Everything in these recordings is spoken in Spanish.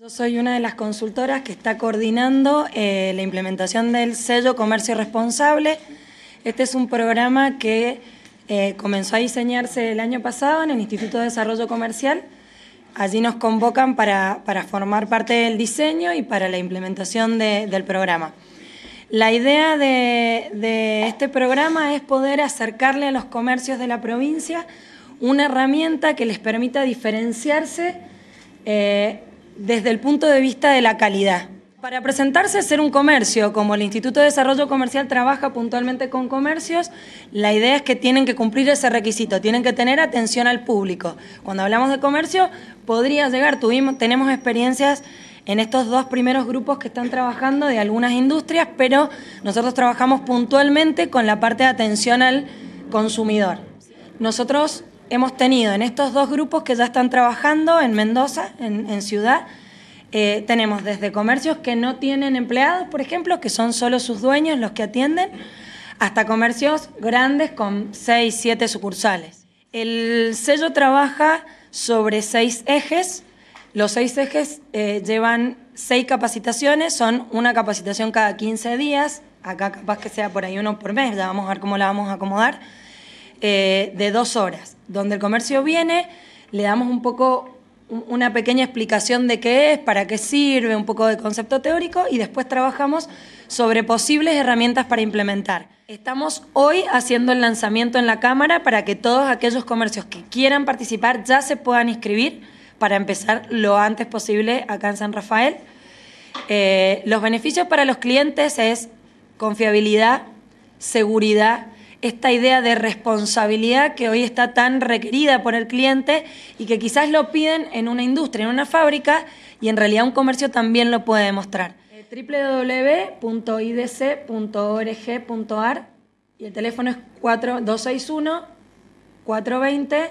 Yo soy una de las consultoras que está coordinando eh, la implementación del sello Comercio Responsable. Este es un programa que eh, comenzó a diseñarse el año pasado en el Instituto de Desarrollo Comercial. Allí nos convocan para, formar parte del diseño y para la implementación del programa. La idea de, este programa es poder acercarle a los comercios de la provincia una herramienta que les permita diferenciarse eh, desde el punto de vista de la calidad. Para presentarse a ser un comercio, como el Instituto de Desarrollo Comercial trabaja puntualmente con comercios, la idea es que tienen que cumplir ese requisito, tienen que tener atención al público. Cuando hablamos de comercio, podría llegar, tuvimos, tenemos experiencias en estos dos primeros grupos que están trabajando de algunas industrias, pero nosotros trabajamos puntualmente con la parte de atención al consumidor. Nosotros hemos tenido en estos dos grupos que ya están trabajando en Mendoza, en, Ciudad, eh, tenemos desde comercios que no tienen empleados, por ejemplo, que son solo sus dueños los que atienden, hasta comercios grandes con 6, 7 sucursales. El sello trabaja sobre seis ejes. Los seis ejes eh, llevan seis capacitaciones, son una capacitación cada 15 días, acá capaz que sea por ahí uno por mes, ya vamos a ver cómo la vamos a acomodar. Eh, de dos horas, donde el comercio viene, le damos un poco una pequeña explicación de qué es, para qué sirve, un poco de concepto teórico y después trabajamos sobre posibles herramientas para implementar. Estamos hoy haciendo el lanzamiento en la Cámara para que todos aquellos comercios que quieran participar ya se puedan inscribir para empezar lo antes posible acá en San Rafael. Eh, los beneficios para los clientes es confiabilidad, seguridad, esta idea de responsabilidad que hoy está tan requerida por el cliente y que quizás lo piden en una industria, en una fábrica y en realidad un comercio también lo puede demostrar. www.idc.org.ar y el teléfono es 4261 420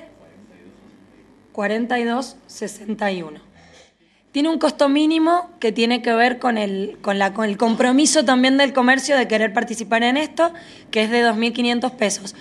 4261 tiene un costo mínimo que tiene que ver con el, el compromiso también del comercio de querer participar en esto, que es de 2.500 pesos.